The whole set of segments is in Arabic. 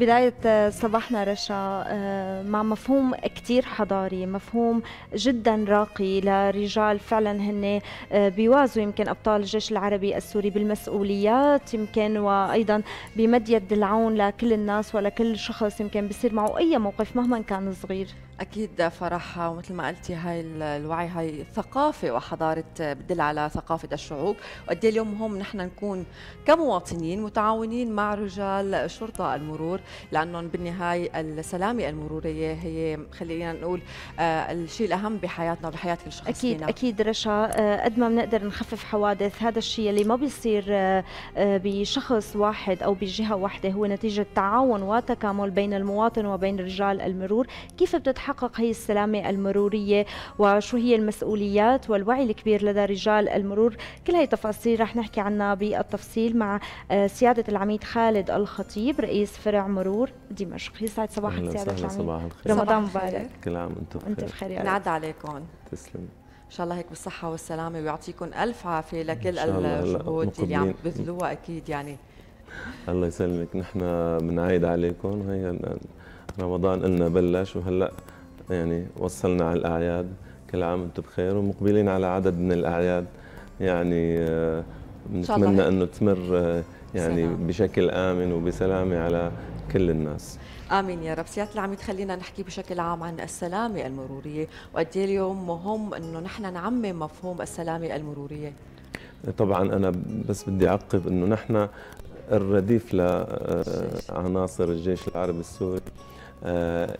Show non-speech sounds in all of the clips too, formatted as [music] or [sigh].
بداية آه، صباحنا رشا آه، مع مفهوم كتير حضاري مفهوم جدا راقي لرجال فعلا هن آه، بيوازوا يمكن أبطال الجيش العربي السوري بالمسؤوليات يمكن وأيضا بمد يد العون لكل الناس ولكل شخص يمكن بيصير معه أي موقف مهما كان صغير اكيد فرح ومثل ما قلتي هاي الوعي هاي ثقافه وحضاره بتدل على ثقافه الشعوب وقد إيه اليوم مهم نحن نكون كمواطنين متعاونين مع رجال شرطه المرور لانهم بالنهايه السلامه المروريه هي خلينا نقول آه، الشيء الاهم بحياتنا وبحياه كل شخص اكيد فينا. اكيد رشا آه، قد ما بنقدر نخفف حوادث هذا الشيء اللي ما بيصير آه، بشخص واحد او بجهه واحده هو نتيجه تعاون وتكامل بين المواطن وبين رجال المرور كيف بتتحقق تتحقق هي السلامة المرورية وشو هي المسؤوليات والوعي الكبير لدى رجال المرور كل هاي التفاصيل رح نحكي عنها بالتفصيل مع آه، سيادة العميد خالد الخطيب رئيس فرع مرور دمشق يسعد صباحك سيادة العميد صباح الخير رمضان مبارك كل عام وانتم بخير انت بخير نعد عليكم تسلم ان شاء الله هيك بالصحه والسلامه ويعطيكم الف عافيه لكل الجهود اللي عم تبذلوها اكيد يعني الله يسلمك نحن بنعايد عليكم هي رمضان قلنا بلش وهلا يعني وصلنا على الأعياد كل عام وانتم بخير ومقبلين على عدد من الأعياد يعني بنتمنى آه، أنه تمر آه، يعني سلام. بشكل آمن وبسلامة على كل الناس امين يا رب سياده العميد خلينا نحكي بشكل عام عن السلامه المروريه وقد اليوم مهم انه نحن نعمم مفهوم السلامه المروريه طبعا انا بس بدي اعقب انه نحن الرديف لعناصر آه، الجيش العربي السوري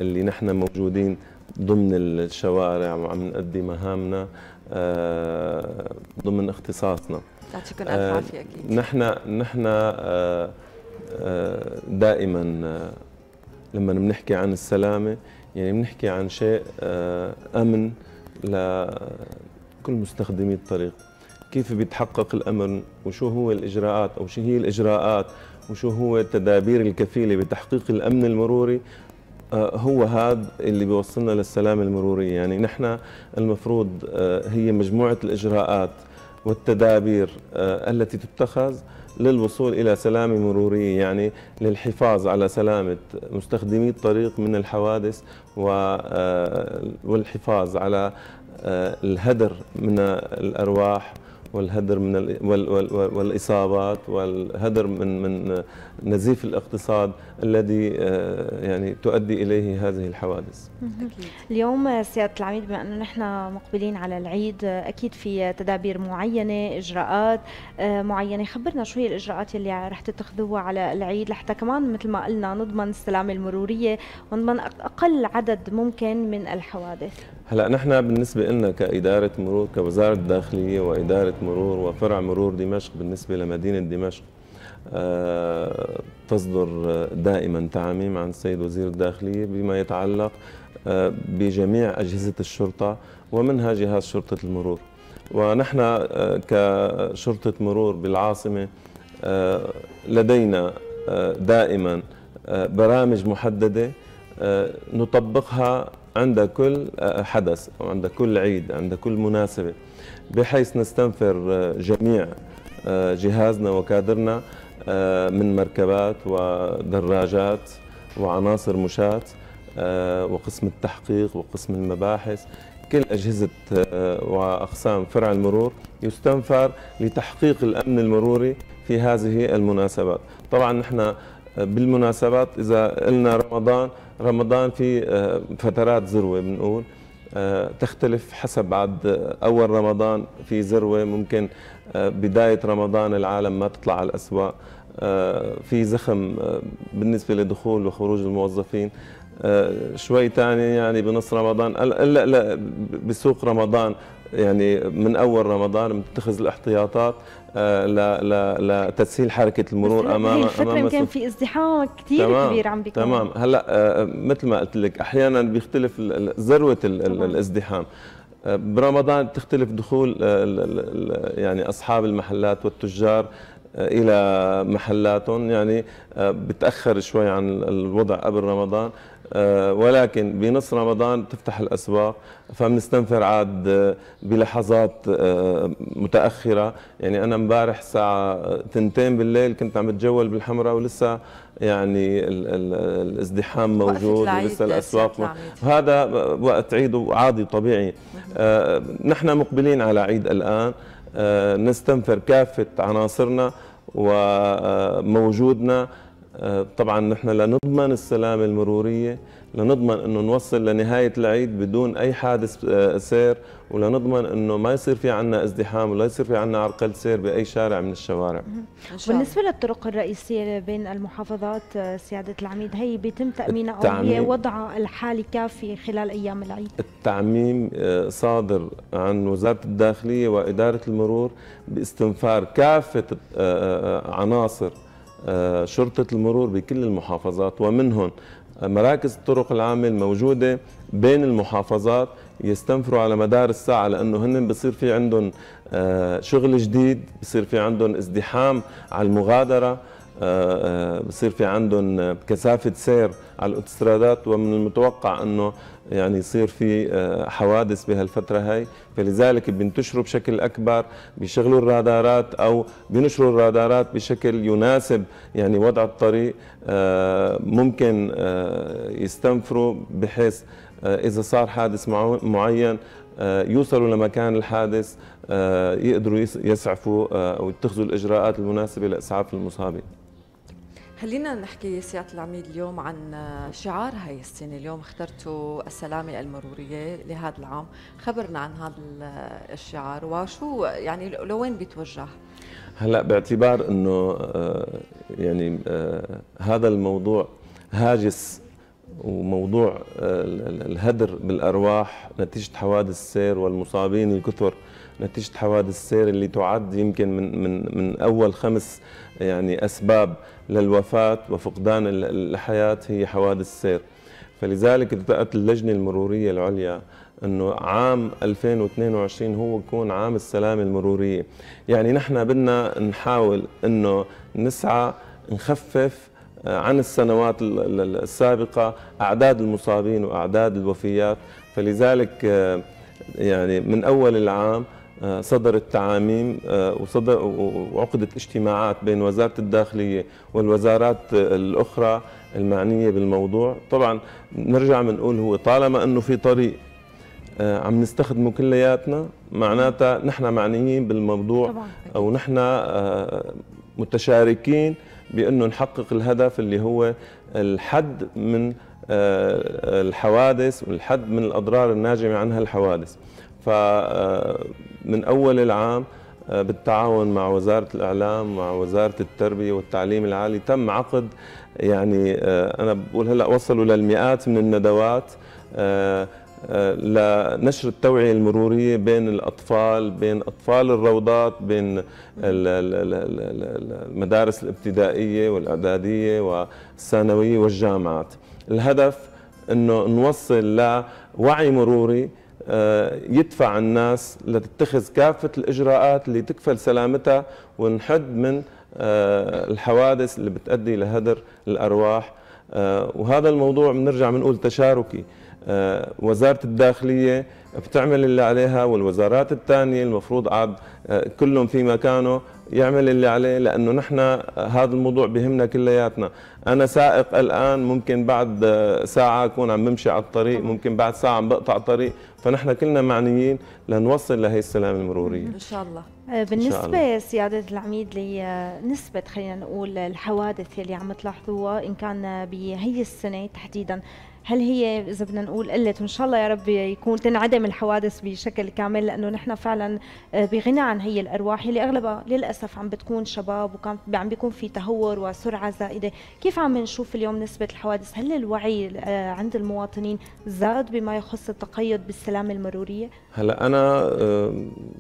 اللي نحن موجودين ضمن الشوارع وعم نأدي مهامنا آه، ضمن اختصاصنا آه، الف عافيه اكيد نحن نحن آه، دائما لما بنحكي عن السلامه يعني بنحكي عن شيء امن لكل مستخدمي الطريق كيف بيتحقق الامن وشو هو الاجراءات او شو هي الاجراءات وشو هو التدابير الكفيله بتحقيق الامن المروري آه، هو هذا اللي بيوصلنا للسلام المروري يعني نحن المفروض آه، هي مجموعة الإجراءات والتدابير آه، التي تتخذ للوصول إلى سلامة مرورية يعني للحفاظ على سلامة مستخدمي الطريق من الحوادث والحفاظ على الهدر من الأرواح والهدر من وال وال والاصابات والهدر من من نزيف الاقتصاد الذي آه، يعني تؤدي اليه هذه الحوادث. اليوم سياده العميد بما انه نحن مقبلين على العيد اكيد في تدابير معينه، اجراءات آه، معينه، خبرنا شو هي الاجراءات اللي رح تتخذوها على العيد لحتى كمان مثل ما قلنا نضمن السلامه المروريه ونضمن اقل عدد ممكن من الحوادث. هلا نحن بالنسبه لنا كاداره مرور كوزاره الداخليه واداره مرور وفرع مرور دمشق بالنسبه لمدينه دمشق آه، تصدر آه، دائما تعاميم عن السيد وزير الداخليه بما يتعلق آه، بجميع اجهزه الشرطه ومنها جهاز شرطه المرور ونحن كشرطه مرور بالعاصمه لدينا دائما برامج محدده نطبقها عند كل حدث أو عند كل عيد عند كل مناسبة بحيث نستنفر جميع آه، جهازنا وكادرنا آه، من مركبات ودراجات وعناصر مشاة آه، وقسم التحقيق وقسم المباحث كل أجهزة وأقسام فرع المرور يستنفر لتحقيق الأمن المروري في هذه المناسبات طبعا نحن بالمناسبات إذا قلنا رمضان رمضان في آه، فترات ذروه بنقول آه، تختلف حسب بعد آه، اول رمضان في ذروه ممكن بدايه رمضان العالم ما تطلع على الاسواق في زخم بالنسبه لدخول وخروج الموظفين شوي ثاني يعني بنص رمضان الا بسوق رمضان يعني من اول رمضان متخذ الاحتياطات آه، لتسهيل حركه المرور امام الفتره امام كان في ازدحام كثير كبير عم بيكون تمام هلا آه، مثل ما قلت لك احيانا بيختلف ذروه الازدحام آه، برمضان تختلف دخول يعني اصحاب المحلات والتجار الى محلاتهم يعني بتاخر شوي عن الوضع قبل رمضان آه، ولكن بنص رمضان تفتح الاسواق فبنستنفر عاد آه، بلحظات آه، متاخره يعني انا امبارح الساعه تنتين بالليل كنت عم بتجول بالحمراء ولسه يعني ال ال الازدحام موجود ولسه الاسواق هذا وقت عيد عادي طبيعي نحن مقبلين على عيد الان نستنفر كافه عناصرنا وموجودنا آه، طبعا نحن لنضمن السلامه المروريه لنضمن انه نوصل لنهايه العيد بدون اي حادث آه، سير ولنضمن انه ما يصير في عنا ازدحام ولا يصير في عنا عرقل سير باي شارع من الشوارع بالنسبه للطرق الرئيسيه بين المحافظات آه، سياده العميد هي بيتم تامينها او هي وضعها الحالي كافي خلال ايام العيد التعميم صادر عن وزاره الداخليه واداره المرور باستنفار كافه عناصر آه، شرطة المرور بكل المحافظات ومنهم مراكز الطرق العامة الموجودة بين المحافظات يستنفروا على مدار الساعة لأنه هن بصير في عندهم آه، شغل جديد بصير في عندهم ازدحام على المغادرة آه، آه، بصير في عندهم كثافه سير على الاوتسترادات ومن المتوقع انه يعني يصير في آه، حوادث بهالفترة هاي فلذلك بينتشروا بشكل أكبر بيشغلوا الرادارات أو بينشروا الرادارات بشكل يناسب يعني وضع الطريق ممكن يستنفروا بحيث إذا صار حادث معين يوصلوا لمكان الحادث يقدروا يسعفوا أو يتخذوا الإجراءات المناسبة لإسعاف المصابين خلينا نحكي سيادة العميد اليوم عن شعار هاي السنة اليوم اخترتوا السلامة المرورية لهذا العام خبرنا عن هذا الشعار وشو يعني لوين بيتوجه هلا باعتبار انه آه، يعني آه، هذا الموضوع هاجس وموضوع آه، الهدر بالارواح نتيجه حوادث السير والمصابين الكثر نتيجه حوادث السير اللي تعد يمكن من من من اول خمس يعني اسباب للوفاه وفقدان الحياه هي حوادث السير فلذلك التقت اللجنه المروريه العليا انه عام 2022 هو يكون عام السلامه المروريه يعني نحن بدنا نحاول انه نسعى نخفف آه، عن السنوات السابقه اعداد المصابين واعداد الوفيات فلذلك آه، يعني من اول العام آه، صدرت تعاميم آه، وصدر وعقدت اجتماعات بين وزاره الداخليه والوزارات الاخرى المعنيه بالموضوع طبعا نرجع بنقول هو طالما انه في طريق آه، عم نستخدمه كلياتنا معناتها نحن معنيين بالموضوع طبعا. او نحن متشاركين بانه نحقق الهدف اللي هو الحد من الحوادث والحد من الاضرار الناجمه عن هالحوادث فمن آه، أول العام آه، بالتعاون مع وزارة الإعلام مع وزارة التربية والتعليم العالي تم عقد يعني آه، أنا بقول هلأ وصلوا للمئات من الندوات لنشر التوعية المرورية بين الأطفال بين أطفال الروضات بين المدارس الابتدائية والإعدادية والثانوية والجامعات الهدف أنه نوصل لوعي مروري آه، يدفع الناس لتتخذ كافة الإجراءات اللي تكفل سلامتها ونحد من آه، الحوادث اللي بتؤدي لهدر الأرواح آه، وهذا الموضوع بنرجع بنقول تشاركي وزارة الداخلية بتعمل اللي عليها والوزارات الثانية المفروض عاد كلهم في مكانه يعمل اللي عليه لانه نحن هذا الموضوع بهمنا كلياتنا انا سائق الان ممكن بعد ساعه اكون عم بمشي على الطريق ممكن بعد ساعه عم بقطع طريق فنحن كلنا معنيين لنوصل لهي السلامه المروريه ان شاء الله آه، بالنسبة سيادة العميد لنسبة آه، خلينا نقول الحوادث اللي عم تلاحظوها إن كان بهي السنة تحديدا هل هي اذا بدنا نقول قلت وان شاء الله يا رب يكون تنعدم الحوادث بشكل كامل لانه نحن فعلا آه، بغنى عن هي الارواح اللي اغلبها للاسف عم بتكون شباب وكان عم بيكون في تهور وسرعه زائده، كيف عم نشوف اليوم نسبه الحوادث؟ هل الوعي آه، عند المواطنين زاد بما يخص التقيد بالسلامه المروريه؟ هلا انا آه،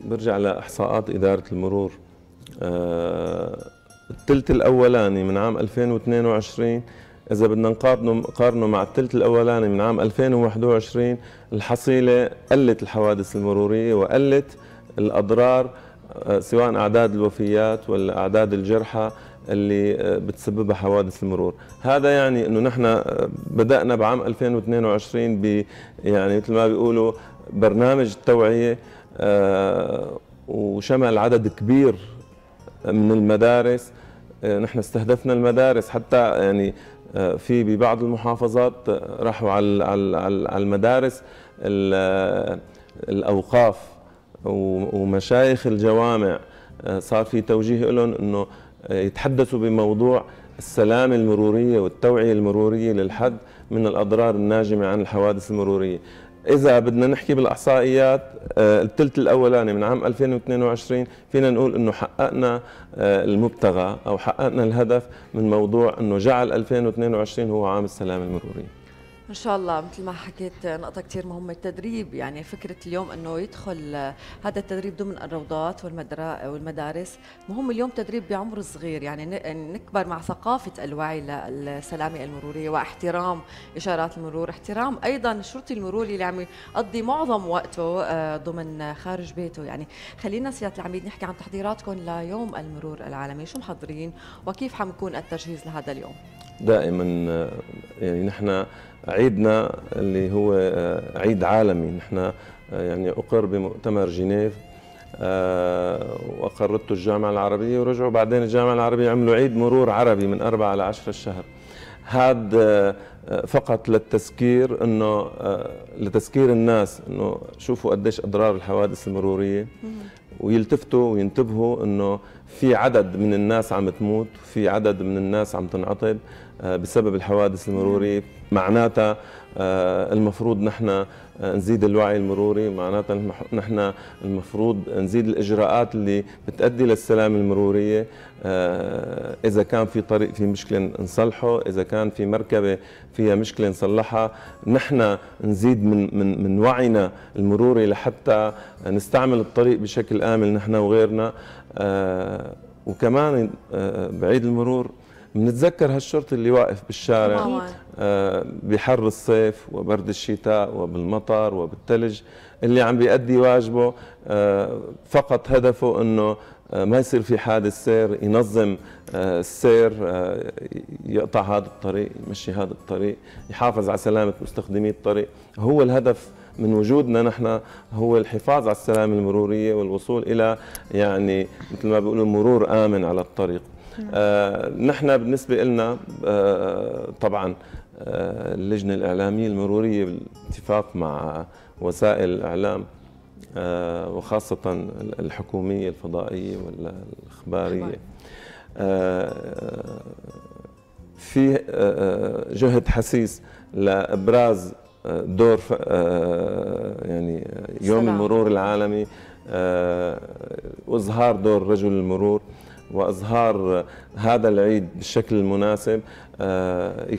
برجع لاحصاءات اداره المرور الثلث الاولاني من عام 2022 إذا بدنا نقارنه نقارنه مع الثلث الأولاني من عام 2021 الحصيلة قلت الحوادث المرورية وقلت الأضرار آه، سواء أعداد الوفيات ولا أعداد الجرحى اللي آه، بتسببها حوادث المرور هذا يعني انه نحن آه، بدانا بعام 2022 ب يعني مثل ما بيقولوا برنامج التوعيه وشمل عدد كبير من المدارس نحن استهدفنا المدارس حتى يعني آه، في ببعض المحافظات آه، راحوا على المدارس آه، الاوقاف ومشايخ الجوامع صار في توجيه لهم انه يتحدثوا بموضوع السلامة المرورية والتوعية المرورية للحد من الأضرار الناجمة عن الحوادث المرورية اذا بدنا نحكي بالاحصائيات آه، الثلث الاولاني من عام 2022 فينا نقول انه حققنا آه، المبتغى او حققنا الهدف من موضوع انه جعل 2022 هو عام السلام المروري ان شاء الله مثل ما حكيت نقطة كثير مهمة التدريب يعني فكرة اليوم انه يدخل هذا التدريب ضمن الروضات والمدارس مهم اليوم تدريب بعمر صغير يعني نكبر مع ثقافة الوعي للسلامة المرورية واحترام اشارات المرور احترام ايضا الشرطي المروري اللي عم يقضي معظم وقته آه، ضمن خارج بيته يعني خلينا سيادة العميد نحكي عن تحضيراتكم ليوم المرور العالمي شو محضرين وكيف حنكون التجهيز لهذا اليوم دائما آه، يعني نحن عيدنا اللي هو آه، عيد عالمي نحن آه، يعني أقر بمؤتمر جنيف آه، وأقرته الجامعة العربية ورجعوا بعدين الجامعة العربية عملوا عيد مرور عربي من 4 ل 10 الشهر هذا فقط للتذكير انه لتذكير الناس انه شوفوا قديش اضرار الحوادث المروريه ويلتفتوا وينتبهوا انه في عدد من الناس عم تموت في عدد من الناس عم تنعطب بسبب الحوادث المروريه معناتها آه، المفروض نحن آه، نزيد الوعي المروري معناتها نحن المفروض نزيد الإجراءات اللي بتأدي للسلام المرورية آه، إذا كان في طريق في مشكلة نصلحه إذا كان في مركبة فيها مشكلة نصلحها نحن نزيد من, من, من وعينا المروري لحتى نستعمل الطريق بشكل آمن نحن وغيرنا وكمان بعيد المرور بنتذكر هالشرطي اللي واقف بالشارع آه، بحر الصيف وبرد الشتاء وبالمطر وبالثلج اللي عم بيأدي واجبه آه، فقط هدفه انه آه، ما يصير في حادث سير ينظم السير يقطع هذا الطريق يمشي هذا الطريق يحافظ على سلامة مستخدمي الطريق هو الهدف من وجودنا نحن هو الحفاظ على السلامة المرورية والوصول إلى يعني مثل ما بيقولوا مرور آمن على الطريق آه، نحن بالنسبه لنا آه، طبعا آه، اللجنه الاعلاميه المروريه بالاتفاق مع وسائل الاعلام وخاصه الحكوميه الفضائيه والإخبارية في جهد حثيث لابراز دور يعني يوم المرور العالمي واظهار دور رجل المرور واظهار هذا العيد بالشكل المناسب آه،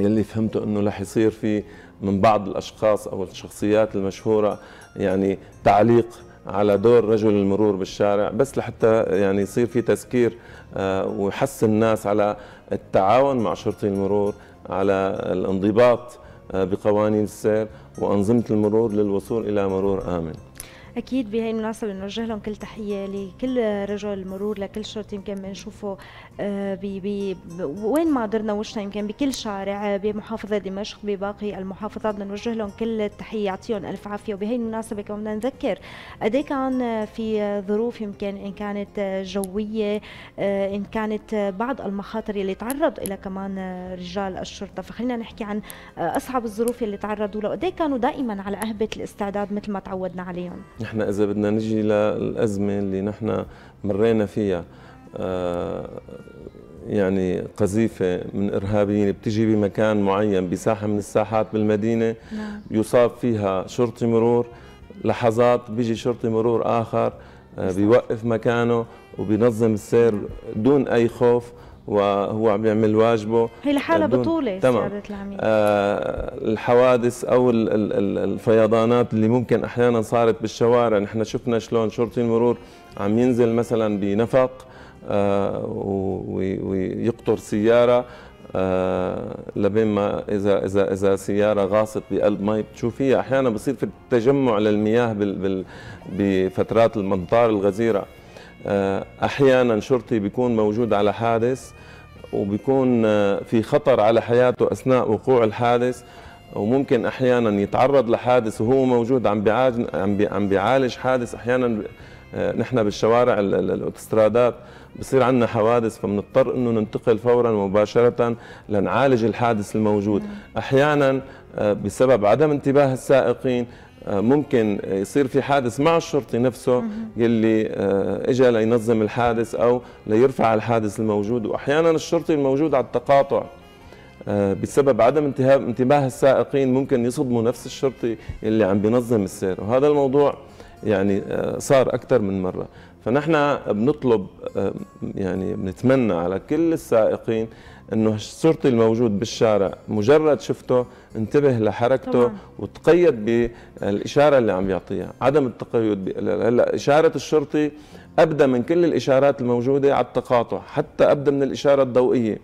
يلي فهمته انه رح يصير في من بعض الاشخاص او الشخصيات المشهوره يعني تعليق على دور رجل المرور بالشارع بس لحتى يعني يصير في تذكير آه، ويحسن الناس على التعاون مع شرطي المرور على الانضباط آه، بقوانين السير وانظمه المرور للوصول الى مرور امن اكيد بهي المناسبه بنوجه لهم كل تحيه لكل رجل مرور لكل شرطي يمكن بنشوفه بي آه، بي وين ما قدرنا وشنا يمكن بكل شارع بمحافظه دمشق بباقي المحافظات بنوجه لهم كل التحيه يعطيهم الف عافيه وبهي المناسبه كمان بدنا نذكر قد إيه كان في ظروف يمكن ان كانت جويه آه، ان كانت بعض المخاطر اللي تعرض لها كمان رجال الشرطه فخلينا نحكي عن اصعب الظروف اللي تعرضوا لها قد إيه كانوا دائما على اهبه الاستعداد مثل ما تعودنا عليهم نحن إذا بدنا نجي للأزمة اللي نحن مرينا فيها آه، يعني قذيفة من إرهابيين بتجي بمكان معين بساحة من الساحات بالمدينة نعم. يصاب فيها شرطي مرور لحظات بيجي شرطي مرور آخر آه، بيوقف مكانه وبينظم السير دون أي خوف وهو عم يعمل واجبه هي لحالها بطوله تمام آه الحوادث او الفيضانات اللي ممكن احيانا صارت بالشوارع نحن شفنا شلون شرطي المرور عم ينزل مثلا بنفق آه ويقطر سياره آه لبين ما اذا اذا اذا سياره غاصت بقلب مي بتشوفيها احيانا بصير في التجمع للمياه بال بال بفترات المطار الغزيره آه، احيانا شرطي بيكون موجود على حادث وبيكون آه، في خطر على حياته اثناء وقوع الحادث وممكن احيانا يتعرض لحادث وهو موجود عم بيعالج عم بيعالج حادث احيانا آه، نحن بالشوارع الاوتسترادات بصير عندنا حوادث فبنضطر انه ننتقل فورا مباشره لنعالج الحادث الموجود نعم. احيانا بسبب عدم انتباه السائقين آه، ممكن يصير في حادث مع الشرطي نفسه يلي آه، اجى لينظم الحادث او ليرفع الحادث الموجود واحيانا الشرطي الموجود على التقاطع آه، بسبب عدم انتباه السائقين ممكن يصدموا نفس الشرطي اللي عم بينظم السير وهذا الموضوع يعني صار اكثر من مره فنحن بنطلب آه، يعني بنتمنى على كل السائقين انه الشرطي الموجود بالشارع مجرد شفته انتبه لحركته طبعا. وتقيد بالاشاره اللي عم يعطيها عدم التقيد هلا اشاره الشرطي ابدا من كل الاشارات الموجوده على التقاطع حتى ابدا من الاشاره الضوئيه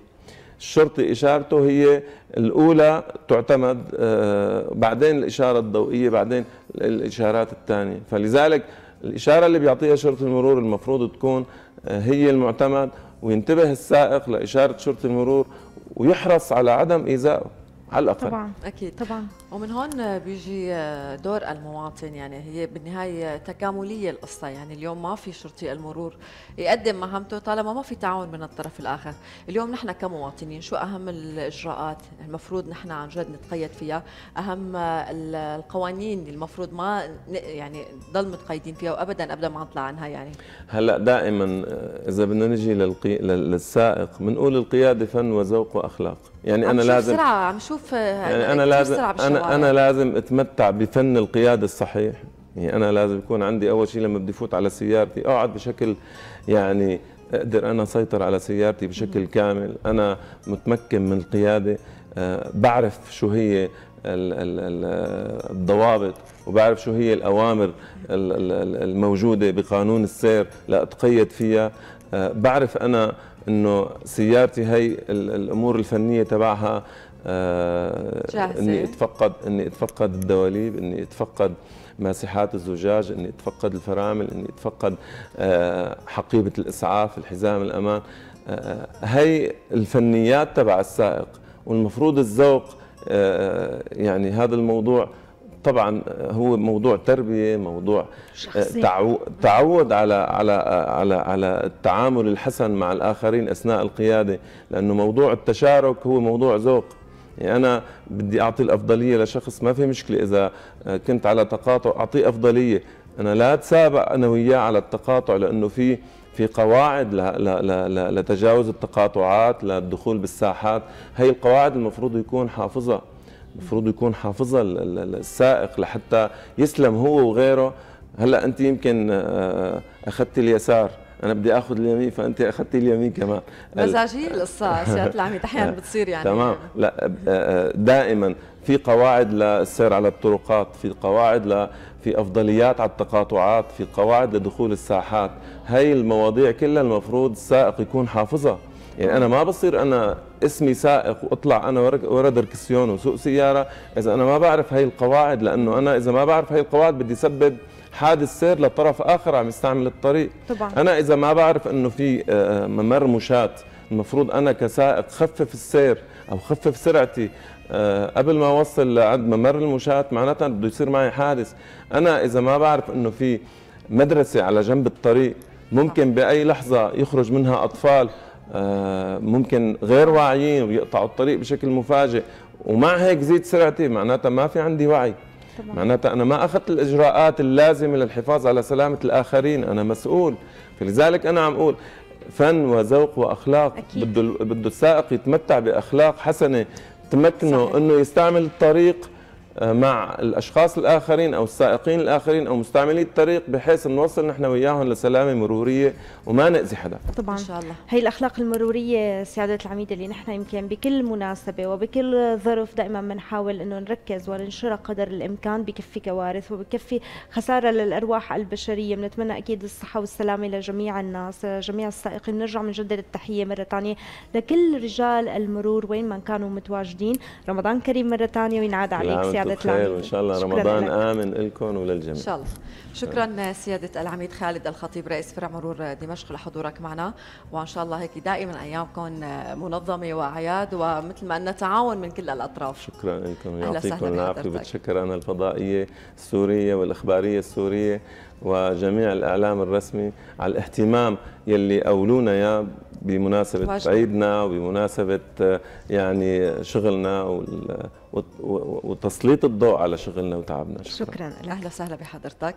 الشرطي اشارته هي الاولى تعتمد آه، بعدين الاشاره الضوئيه بعدين الاشارات الثانيه فلذلك الإشارة اللي بيعطيها شرطة المرور المفروض تكون آه، هي المعتمد وينتبه السائق لإشارة شرطة المرور ويحرص على عدم إيذائه على الاقل طبعا اكيد طبعا ومن هون بيجي دور المواطن يعني هي بالنهايه تكامليه القصه يعني اليوم ما في شرطي المرور يقدم مهمته طالما ما في تعاون من الطرف الاخر اليوم نحن كمواطنين شو اهم الاجراءات المفروض نحن عن جد نتقيد فيها اهم القوانين اللي المفروض ما يعني نضل متقيدين فيها وابدا ابدا ما نطلع عنها يعني هلا دائما اذا بدنا نجي للقي... للسائق بنقول القياده فن وذوق واخلاق يعني, آه، يعني انا لازم بسرعه عم شوف يعني انا لازم انا انا لازم اتمتع بفن القياده الصحيح يعني انا لازم يكون عندي اول شيء لما بدي فوت على سيارتي اقعد بشكل يعني اقدر انا اسيطر على سيارتي بشكل كامل انا متمكن من القياده آه، بعرف شو هي الضوابط وبعرف شو هي الأوامر الموجودة بقانون السير لأتقيد فيها آه، بعرف أنا انه سيارتي هي الامور الفنيه تبعها آه، اني اتفقد اني اتفقد الدواليب اني اتفقد ماسحات الزجاج اني اتفقد الفرامل اني اتفقد آه، حقيبه الاسعاف الحزام الامان آه، هي الفنيات تبع السائق والمفروض الذوق يعني هذا الموضوع طبعا هو موضوع تربيه موضوع آه، شخصية. تعود على على على على التعامل الحسن مع الاخرين اثناء القياده لانه موضوع التشارك هو موضوع ذوق يعني انا بدي اعطي الافضليه لشخص ما في مشكله اذا آه، كنت على تقاطع اعطيه افضليه انا لا اتسابق انا وياه على التقاطع لانه في في قواعد لتجاوز التقاطعات للدخول بالساحات هي القواعد المفروض يكون حافظها المفروض يكون حافظها السائق لحتى يسلم هو وغيره هلا انت يمكن آه، اخذتي اليسار انا بدي اخذ اليمين فانت اخذتي اليمين كمان مزاجيه القصه سياده [laughs] العميد احيانا آه، بتصير يعني تمام لا آه، دائما في قواعد للسير على الطرقات في قواعد ل... في افضليات على التقاطعات في قواعد لدخول الساحات هاي المواضيع كلها المفروض السائق يكون حافظها يعني انا ما بصير انا اسمي سائق واطلع انا ورا دركسيون وسوق سياره اذا انا ما بعرف هي القواعد لانه انا اذا ما بعرف هي القواعد بدي سبب حادث سير لطرف اخر عم يستعمل الطريق طبعا. انا اذا ما بعرف انه في آه، ممر مشاة المفروض انا كسائق خفف السير او خفف سرعتي آه، قبل ما اوصل لعند ممر المشاة معناتها بده يصير معي حادث انا اذا ما بعرف انه في مدرسه على جنب الطريق ممكن باي لحظه يخرج منها اطفال آه، ممكن غير واعيين ويقطعوا الطريق بشكل مفاجئ ومع هيك زيد سرعتي معناتها ما في عندي وعي معناتها أنا ما أخذت الإجراءات اللازمة للحفاظ على سلامة الآخرين أنا مسؤول فلذلك أنا عم أقول فن وذوق وأخلاق أكيد. بده بده السائق يتمتع بأخلاق حسنة تمكنه أنه يستعمل الطريق آه، مع الاشخاص الاخرين او السائقين الاخرين او مستعملي الطريق بحيث نوصل نحن وياهم لسلامه مروريه وما ناذي حدا طبعا ان شاء الله هي الاخلاق المروريه سياده العميد اللي نحن يمكن بكل مناسبه وبكل ظرف دائما بنحاول انه نركز وننشرها قدر الامكان بكفي كوارث وبكفي خساره للارواح البشريه بنتمنى اكيد الصحه والسلامه لجميع الناس جميع السائقين بنرجع بنجدد التحيه مره ثانيه لكل رجال المرور وين ما كانوا متواجدين رمضان كريم مره ثانيه وينعاد عليك سيادة سياده العميد وإن شاء الله رمضان آمن لكم وللجميع إن شاء الله شكرا سيادة العميد خالد الخطيب رئيس فرع مرور دمشق لحضورك معنا وإن شاء الله هيك دائما أيامكم منظمة وأعياد ومثل ما قلنا تعاون من كل الأطراف شكرا لكم يعطيكم العافية وبتشكر أنا الفضائية السورية والإخبارية السورية وجميع الإعلام الرسمي على الاهتمام يلي أولونا إياه بمناسبة عيدنا وبمناسبة آه، يعني شغلنا وتسليط الضوء على شغلنا وتعبنا شكرا, شكرا. اهلا وسهلا بحضرتك